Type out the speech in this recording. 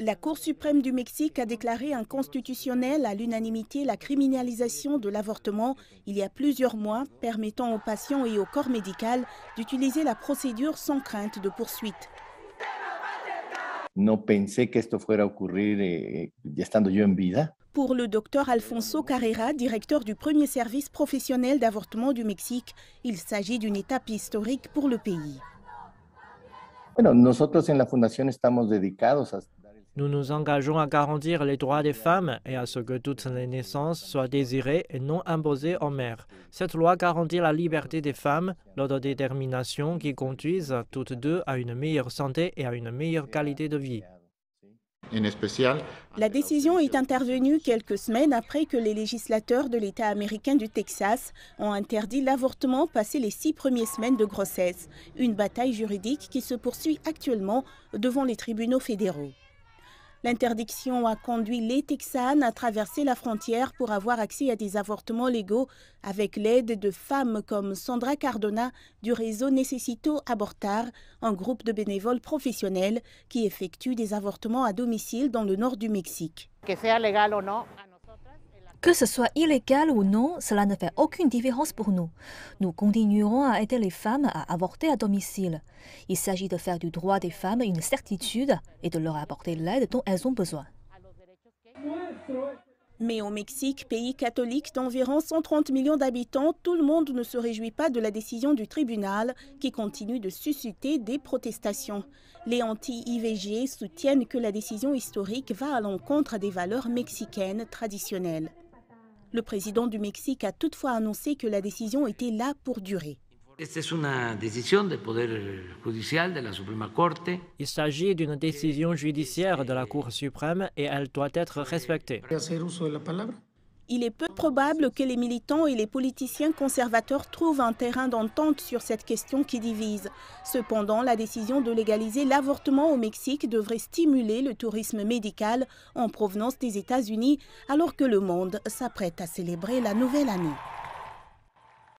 la Cour suprême du Mexique a déclaré inconstitutionnelle à l'unanimité la criminalisation de l'avortement il y a plusieurs mois, permettant aux patients et au corps médical d'utiliser la procédure sans crainte de poursuite. Pour le docteur Alfonso Carrera, directeur du premier service professionnel d'avortement du Mexique, il s'agit d'une étape historique pour le pays nous nous engageons à garantir les droits des femmes et à ce que toutes les naissances soient désirées et non imposées aux mères. Cette loi garantit la liberté des femmes, l'autodétermination qui conduisent toutes deux à une meilleure santé et à une meilleure qualité de vie. La décision est intervenue quelques semaines après que les législateurs de l'État américain du Texas ont interdit l'avortement passé les six premières semaines de grossesse, une bataille juridique qui se poursuit actuellement devant les tribunaux fédéraux. L'interdiction a conduit les Texanes à traverser la frontière pour avoir accès à des avortements légaux avec l'aide de femmes comme Sandra Cardona du réseau Necessito Abortar, un groupe de bénévoles professionnels qui effectue des avortements à domicile dans le nord du Mexique. Que ce soit illégal ou non, cela ne fait aucune différence pour nous. Nous continuerons à aider les femmes à avorter à domicile. Il s'agit de faire du droit des femmes une certitude et de leur apporter l'aide dont elles ont besoin. Mais au Mexique, pays catholique d'environ 130 millions d'habitants, tout le monde ne se réjouit pas de la décision du tribunal qui continue de susciter des protestations. Les anti-IVG soutiennent que la décision historique va à l'encontre des valeurs mexicaines traditionnelles. Le président du Mexique a toutefois annoncé que la décision était là pour durer. Il s'agit d'une décision judiciaire de la Cour suprême et elle doit être respectée. Il est peu probable que les militants et les politiciens conservateurs trouvent un terrain d'entente sur cette question qui divise. Cependant, la décision de légaliser l'avortement au Mexique devrait stimuler le tourisme médical en provenance des États-Unis alors que le monde s'apprête à célébrer la nouvelle année.